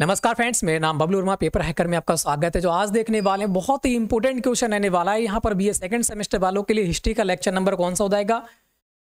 नमस्कार फ्रेंड्स मेरा नाम बबलू वर्मा पेपर हैकर में आपका स्वागत है जो आज देखने वाले हैं बहुत ही इंपॉर्टेंट क्वेश्चन रहने वाला है यहाँ पर बी ए सेकंड सेमेस्टर वालों के लिए हिस्ट्री का लेक्चर नंबर कौन सा हो जाएगा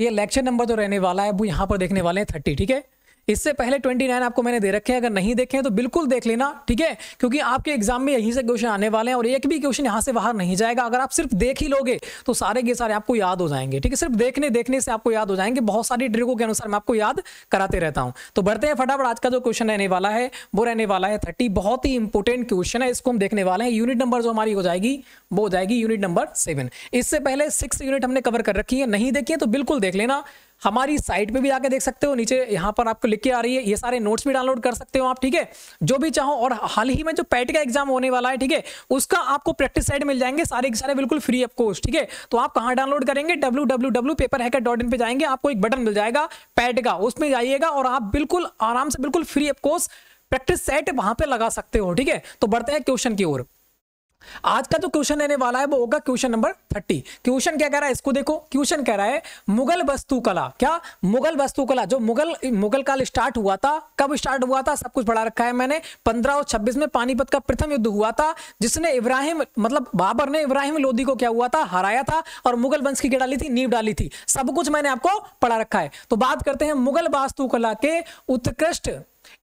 ये लेक्चर नंबर जो रहने वाला है वो यहाँ पर देखने वाले हैं थर्टी ठीक है इससे पहले 29 आपको मैंने दे रखे हैं अगर नहीं देखे तो बिल्कुल देख लेना ठीक है क्योंकि आपके एग्जाम में यहीं से क्वेश्चन आने वाले हैं और एक भी क्वेश्चन यहां से बाहर नहीं जाएगा अगर आप सिर्फ देख ही लोगे तो सारे के सारे आपको याद हो जाएंगे ठीक है सिर्फ देखने देखने से आपको याद हो जाएंगे बहुत सारी ट्रिकों के अनुसार मैं आपको याद कराते रहता हूँ तो बढ़ते हैं फटाफट आज का जो क्वेश्चन रहने वाला है वो रहने वाला है थर्टी बहुत ही इंपॉर्टेंट क्वेश्चन है इसको हम देखने वाले हैं यूनिट नंबर जो हमारी हो जाएगी वो हो जाएगी यूनिट नंबर सेवन इससे पहले सिक्स यूनिट हमने कवर कर रखी है नहीं देखिए तो बिल्कुल देख लेना हमारी साइट पे भी जाकर देख सकते हो नीचे यहाँ पर आपको लिख के आ रही है ये सारे नोट्स भी डाउनलोड कर सकते हो आप ठीक है जो भी चाहो और हाल ही में जो पैट e का एग्जाम होने वाला है ठीक है उसका आपको प्रैक्टिस सेट मिल जाएंगे सारे सारे बिल्कुल फ्री ऑफ कोर्स ठीक है तो आप कहाँ डाउनलोड करेंगे W W W paper hacker dot in पे जाएंगे आपको एक बटन मिल जाएगा पैट e का उसमें जाइएगा और आप बिल्कुल आराम से बिल्कुल free of course practice set वहां पे लगा सकते हो ठीक है तो बढ़ते हैं क्वेश्चन की ओर आज का जो क्वेश्चन रहने वाला है वो होगा क्वेश्चन नंबर थर्टी क्वेश्चन क्या कह रहा है इसको देखो क्वेश्चन कह रहा है मुगल वास्तुकला क्या मुगल वास्तुकला जो मुगल मुगल काल स्टार्ट हुआ था कब स्टार्ट हुआ था सब कुछ पढ़ा रखा है मैंने पंद्रह और छब्बीस में पानीपत का प्रथम युद्ध हुआ था जिसने इब्राहिम मतलब बाबर ने इब्राहिम लोधी को क्या हुआ था हराया था और मुगल वंश की क्या डाली थी नींव डाली थी सब कुछ मैंने आपको पढ़ा रखा है तो बात करते हैं मुगल वास्तुकला के उत्कृष्ट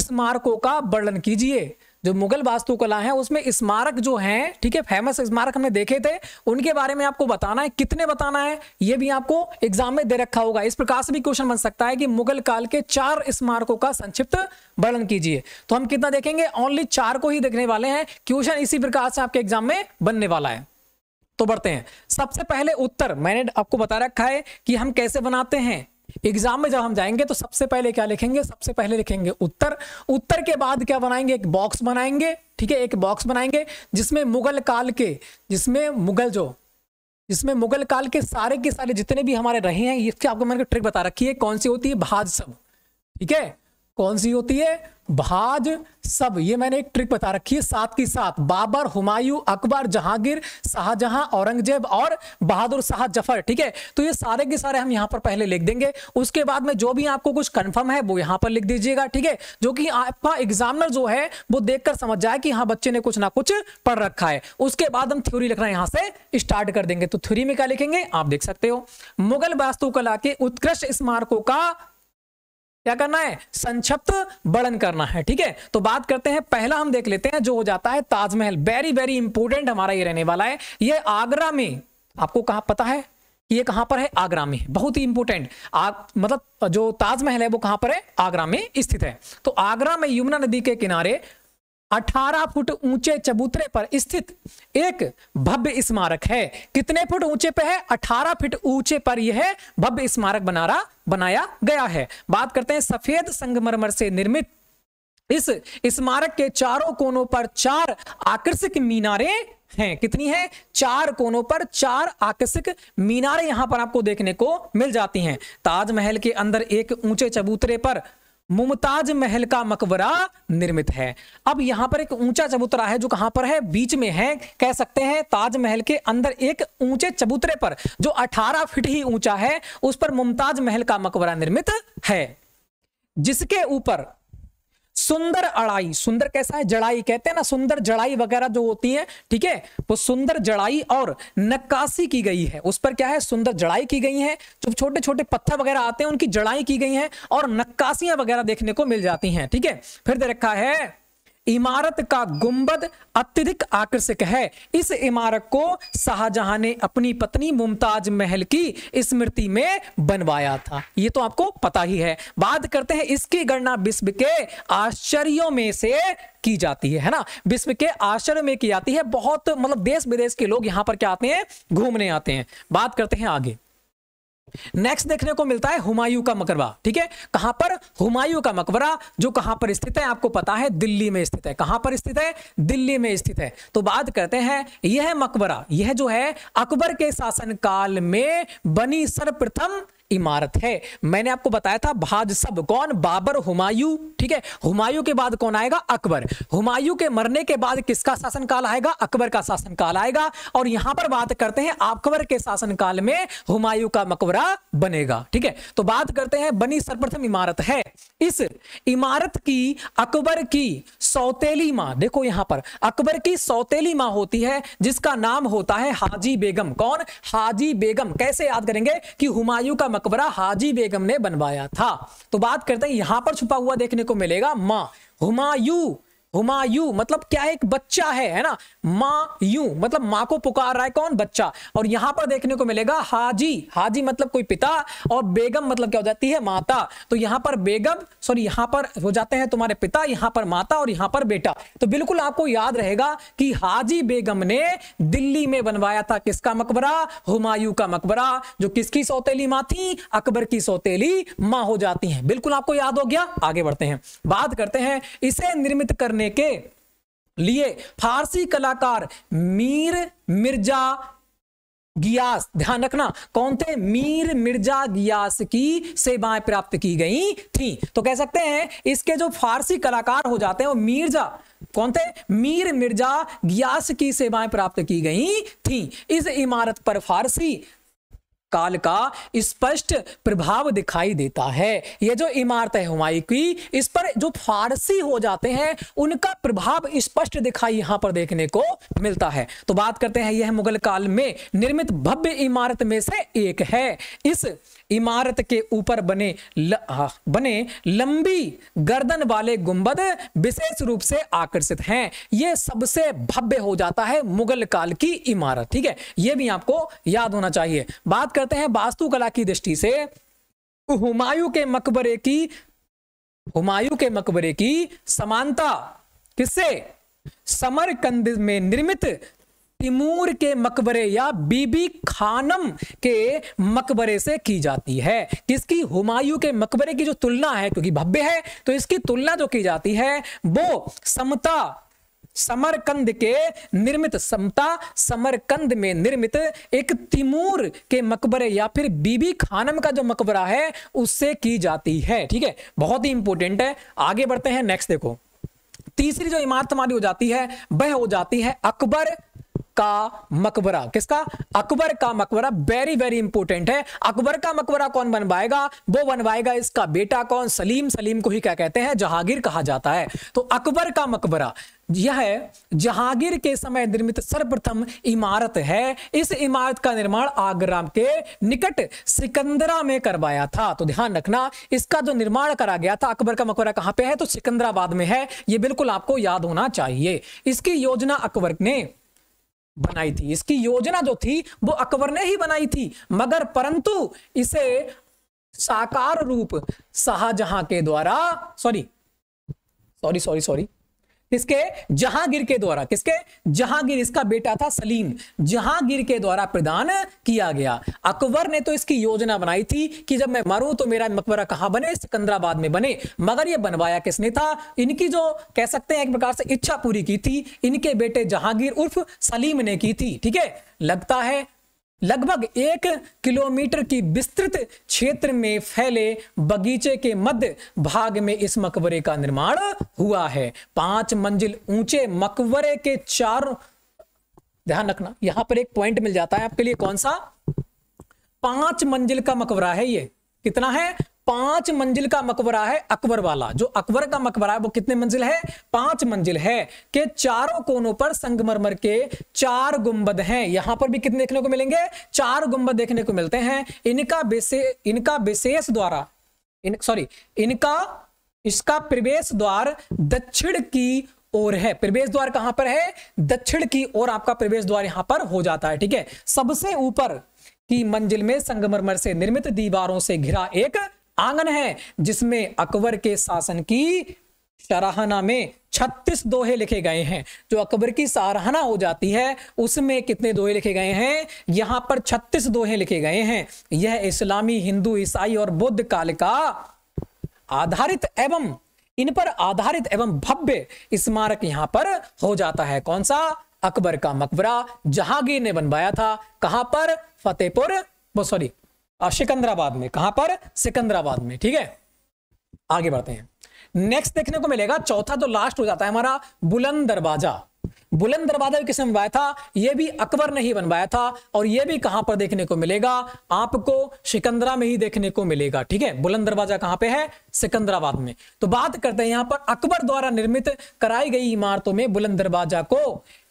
स्मारकों का वर्णन कीजिए जो मुगल वास्तुकला है उसमें स्मारक जो हैं ठीक है फेमस स्मारक हमने देखे थे उनके बारे में आपको बताना है कितने बताना है ये भी आपको एग्जाम में दे रखा होगा इस प्रकार से भी क्वेश्चन बन सकता है कि मुगल काल के चार स्मारकों का संक्षिप्त वर्णन कीजिए तो हम कितना देखेंगे ओनली चार को ही देखने वाले हैं क्वेश्चन इसी प्रकार से आपके एग्जाम में बनने वाला है तो बढ़ते हैं सबसे पहले उत्तर मैंने आपको बता रखा है कि हम कैसे बनाते हैं एग्जाम में जब हम जाएंगे तो सबसे पहले क्या लिखेंगे सबसे पहले लिखेंगे उत्तर उत्तर के बाद क्या बनाएंगे एक बॉक्स बनाएंगे ठीक है एक बॉक्स बनाएंगे जिसमें मुगल काल के जिसमें मुगल जो जिसमें मुगल काल के सारे के सारे जितने भी हमारे रहे हैं इसके आपको मैंने ट्रिक बता रखी है कौन सी होती है भाजसब ठीक है कौन सी होती है भाज सब ये मैंने एक ट्रिक बता रखी है साथ की साथ बाबर हुमायूं अकबर जहांगीर शाहजहां औरंगजेब और बहादुर शाह जफर ठीक है तो ये सारे के सारे हम यहाँ पर पहले लिख देंगे उसके बाद में जो भी आपको कुछ कंफर्म है वो यहां पर लिख दीजिएगा ठीक है जो कि आपका एग्जामिनर जो है वो देखकर समझ जाए कि हाँ बच्चे ने कुछ ना कुछ पढ़ रखा है उसके बाद हम थ्योरी लिखना यहाँ से स्टार्ट कर देंगे तो थ्योरी में क्या लिखेंगे आप देख सकते हो मुगल वास्तुकला के उत्कृष्ट स्मारकों का क्या करना है संक्षिप्त वर्णन करना है ठीक है तो बात करते हैं पहला हम देख लेते हैं जो हो जाता है ताजमहल वेरी वेरी इंपोर्टेंट हमारा ये रहने वाला है ये आगरा में आपको कहा पता है कि ये कहां पर है आगरा में बहुत ही इंपोर्टेंट मतलब जो ताजमहल है वो कहां पर है आगरा में स्थित है तो आगरा में यमुना नदी के किनारे 18 फुट ऊंचे चबूतरे पर स्थित एक भव्य स्मारक है कितने फुट ऊंचे पर है 18 फुट ऊंचे पर यह भव्य स्मारक बनारा बनाया गया है बात करते हैं सफेद संगमरमर से निर्मित इस स्मारक के चारों कोनों पर चार आकर्षक मीनारे हैं कितनी है चार कोनों पर चार आकर्षक मीनारे यहां पर आपको देखने को मिल जाती हैं ताजमहल के अंदर एक ऊंचे चबूतरे पर मुमताज महल का मकबरा निर्मित है अब यहां पर एक ऊंचा चबूतरा है जो कहां पर है बीच में है कह सकते हैं ताजमहल के अंदर एक ऊंचे चबूतरे पर जो 18 फीट ही ऊंचा है उस पर मुमताज महल का मकबरा निर्मित है जिसके ऊपर सुंदर अड़ाई सुंदर कैसा है जड़ाई कहते हैं ना सुंदर जड़ाई वगैरह जो होती है ठीक है वो सुंदर जड़ाई और नक्काशी की गई है उस पर क्या है सुंदर जड़ाई की गई है जो छोटे छोटे पत्थर वगैरह आते हैं उनकी जड़ाई की गई है और नक्काशियां वगैरह देखने को मिल जाती हैं ठीक है फिर दे रखा है इमारत का गुंबद अत्यधिक आकर्षक है इस इमारत को शाहजहां ने अपनी पत्नी मुमताज महल की स्मृति में बनवाया था ये तो आपको पता ही है बात करते हैं इसकी गणना विश्व के आश्चर्यों में से की जाती है है ना विश्व के आश्चर्य में की जाती है बहुत मतलब देश विदेश के लोग यहां पर क्या आते हैं घूमने आते हैं बात करते हैं आगे नेक्स्ट देखने को मिलता है हुमायूं का मकबरा ठीक है कहां पर हुमायूं का मकबरा जो कहां पर स्थित है आपको पता है दिल्ली में स्थित है कहां पर स्थित है दिल्ली में स्थित है तो बात करते हैं यह मकबरा यह जो है अकबर के शासनकाल में बनी सर्वप्रथम इमारत है मैंने आपको बताया था भाज सब कौन बाबर हुमायूं ठीक है हुमायूं के बाद कौन आएगा अकबर हुमायूं के मरने के बाद किसका शासनकाल आएगा अकबर का शासनकाल आएगा और यहां पर बात करते हैं अकबर के शासनकाल में हुमायूं का मकबरा बनेगा ठीक है तो बात करते हैं बनी सर्वप्रथम इमारत है इस इमारत की अकबर की सौतेली मां देखो यहां पर अकबर की सौतेली मां होती है जिसका नाम होता है हाजी बेगम कौन हाजी बेगम कैसे याद करेंगे कि हुमायूं का मकबरा हाजी बेगम ने बनवाया था तो बात करते हैं यहां पर छुपा हुआ देखने को मिलेगा मा हुमायूं हुमायू मतलब क्या एक बच्चा है है ना माँ यू मतलब माँ को पुकार रहा है कौन बच्चा और यहां पर देखने को मिलेगा हाजी हाजी मतलब कोई पिता और बेगम मतलब क्या हो जाती है माता तो यहां पर बेगम सॉरी यहां पर हो जाते हैं तुम्हारे पिता यहां पर माता और यहां पर बेटा तो बिल्कुल आपको याद रहेगा कि हाजी बेगम ने दिल्ली में बनवाया था किसका मकबरा हुमायूं का मकबरा जो किसकी सौतेली माँ थी अकबर की सौतेली माँ हो जाती है बिल्कुल आपको याद हो गया आगे बढ़ते हैं बात करते हैं इसे निर्मित करने करने के लिए फारसी कलाकार मीर मिर्जा गियास ध्यान रखना कौन थे मीर मिर्जा गियास की सेवाएं प्राप्त की गई थी तो कह सकते हैं इसके जो फारसी कलाकार हो जाते हैं वो मिर्जा कौन थे मीर मिर्जा गियास की सेवाएं प्राप्त की गई थी इस इमारत पर फारसी काल का स्पष्ट प्रभाव दिखाई देता है ये जो इमारत है हुमायूं की इस पर जो फारसी हो जाते हैं उनका प्रभाव स्पष्ट दिखाई यहाँ पर देखने को मिलता है तो बात करते हैं यह मुगल काल में निर्मित भव्य इमारत में से एक है इस इमारत के ऊपर बने ल, आ, बने लंबी गर्दन वाले गुंबद विशेष रूप से आकर्षित हैं यह सबसे भव्य हो जाता है मुगल काल की इमारत ठीक है यह भी आपको याद होना चाहिए बात करते हैं वास्तुकला की दृष्टि से हुमायूं के मकबरे की हुमायूं के मकबरे की समानता किससे समरकंद में निर्मित तिमूर के मकबरे या बीबी खानम के मकबरे से की जाती है किसकी हुमायूं के मकबरे की जो तुलना है क्योंकि भव्य है तो इसकी तुलना जो की जाती है वो समता समरकंद के निर्मित समता समरकंद में निर्मित एक तिमूर के मकबरे या फिर बीबी खानम का जो मकबरा है उससे की जाती है ठीक है बहुत ही इंपॉर्टेंट है आगे बढ़ते हैं नेक्स्ट देखो तीसरी जो इमारत हमारी हो जाती है वह हो जाती है अकबर का मकबरा किसका अकबर का मकबरा वेरी वेरी इंपॉर्टेंट है अकबर का मकबरा कौन बनवाएगा वो बनवाएगा इसका बेटा कौन सलीम सलीम को ही क्या कहते हैं जहांगीर कहा जाता है तो अकबर का मकबरा यह जहांगीर के समय निर्मित सर्वप्रथम इमारत है इस इमारत का निर्माण आगरा के निकट सिकंदरा में करवाया था तो ध्यान रखना इसका जो निर्माण करा गया था अकबर का मकबरा कहां पे है तो सिकंदराबाद में है यह बिल्कुल आपको याद होना चाहिए इसकी योजना अकबर ने बनाई थी इसकी योजना जो थी वो अकबर ने ही बनाई थी मगर परंतु इसे साकार रूप शाहजहां के द्वारा सॉरी सॉरी सॉरी सॉरी किसके जहांगीर के द्वारा किसके जहांगीर इसका बेटा था सलीम जहांगीर के द्वारा प्रदान किया गया अकबर ने तो इसकी योजना बनाई थी कि जब मैं मरूं तो मेरा मकबरा कहां बने सिकंदराबाद में बने मगर यह बनवाया किसने था इनकी जो कह सकते हैं एक प्रकार से इच्छा पूरी की थी इनके बेटे जहांगीर उर्फ सलीम ने की थी ठीक है लगता है लगभग एक किलोमीटर की विस्तृत क्षेत्र में फैले बगीचे के मध्य भाग में इस मकबरे का निर्माण हुआ है पांच मंजिल ऊंचे मकबरे के चारों ध्यान रखना यहां पर एक पॉइंट मिल जाता है आपके लिए कौन सा पांच मंजिल का मकबरा है ये कितना है पांच मंजिल का मकबरा है अकबर वाला जो अकबर का मकबरा है वो कितने मंजिल है पांच मंजिल है के चारों कोनों पर संगमरमर के चार गुंबद हैं यहां पर भी कितने देखने को मिलेंगे चार गुंबद देखने को मिलते हैं इनका बेसे इनका विशेष द्वारा इन सॉरी इनका इसका प्रवेश द्वार दक्षिण की ओर है प्रवेश द्वार कहां पर है दक्षिण की ओर आपका प्रवेश द्वार यहां पर हो जाता है ठीक है सबसे ऊपर की मंजिल में संगमरमर से निर्मित दीवारों से घिरा एक आंगन है जिसमें अकबर के शासन की सराहना में 36 दोहे लिखे गए हैं जो अकबर की सराहना हो जाती है उसमें कितने दोहे लिखे गए हैं यहां पर 36 दोहे लिखे गए हैं यह इस्लामी हिंदू ईसाई और बौद्ध काल का आधारित एवं इन पर आधारित एवं भव्य स्मारक यहां पर हो जाता है कौन सा अकबर का मकबरा जहांगीर ने बनवाया था कहां पर फतेहपुर सॉरी सिकंदराबाद में कहां पर सिकंदराबाद में ठीक है आगे बढ़ते हैं नेक्स्ट देखने को मिलेगा चौथा जो तो लास्ट हो जाता है हमारा बुलंद दरवाजा बुलंद दरवाजा भी किसने बनवाया था यह भी अकबर ने ही बनवाया था और यह भी कहां पर देखने को मिलेगा आपको सिकंदरा में ही देखने को मिलेगा ठीक है बुलंद दरवाजा कहां पे है सिकंदराबाद में तो बात करते हैं यहां पर अकबर द्वारा निर्मित कराई गई इमारतों में बुलंद दरवाजा को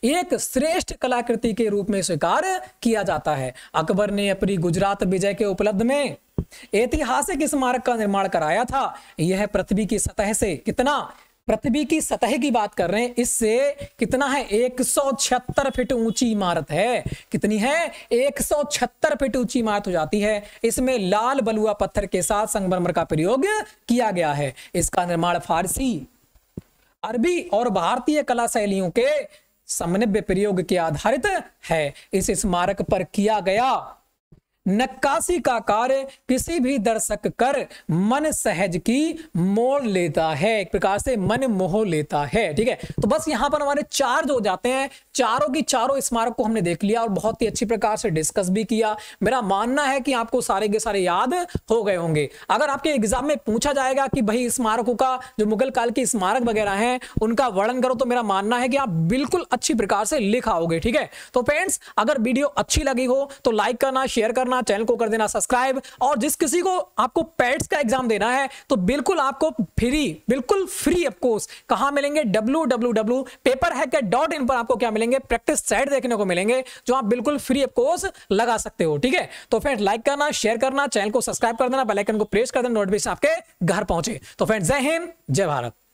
एक श्रेष्ठ कलाकृति के रूप में स्वीकार किया जाता है अकबर ने अपनी गुजरात विजय के उपलब्ध में ऐतिहासिक स्मारक का निर्माण कराया था यह पृथ्वी की सतह से कितना पृथ्वी की सतह की बात कर रहे हैं इससे कितना है 176 फीट ऊंची इमारत है कितनी है 176 फीट ऊंची इमारत हो जाती है इसमें लाल बलुआ पत्थर के साथ संगमरमर का प्रयोग किया गया है इसका निर्माण फारसी अरबी और भारतीय कला शैलियों के समन्वय प्रयोग के आधारित है इस स्मारक पर किया गया नक्काशी का कार्य किसी भी दर्शक कर मन सहज की मोड़ लेता है एक प्रकार से मन मोह लेता है ठीक है तो बस यहां पर हमारे चार जो जाते हैं चारों की चारों स्मारक को हमने देख लिया और बहुत ही अच्छी प्रकार से डिस्कस भी किया मेरा मानना है कि आपको सारे के सारे याद हो गए होंगे अगर आपके एग्जाम में पूछा जाएगा कि भाई स्मारकों का जो मुगल काल की स्मारक वगैरह है उनका वर्णन करो तो मेरा मानना है कि आप बिल्कुल अच्छी प्रकार से लिखाओगे ठीक है तो फ्रेंड्स अगर वीडियो अच्छी लगी हो तो लाइक करना शेयर करना करना चैनल को कर देना सब्सक्राइब और जिस किसी को आपको पैट्स का एग्जाम देना है तो बिल्कुल आपको फ्री बिल्कुल फ्री अफकोर्स कहाँ मिलेंगे W W W paper hacker dot in पर आपको क्या मिलेंगे प्रैक्टिस सेट देखने को मिलेंगे जो आप बिल्कुल फ्री अफकोर्स लगा सकते हो ठीक है तो फ्रेंड लाइक करना शेयर करना चैनल को सब्सक्राइब कर देना बेलाइकन को प्रेस कर देना नोटिफिकेशन आपके घर पहुंचे तो फ्रेंड जय हिंद जय भारत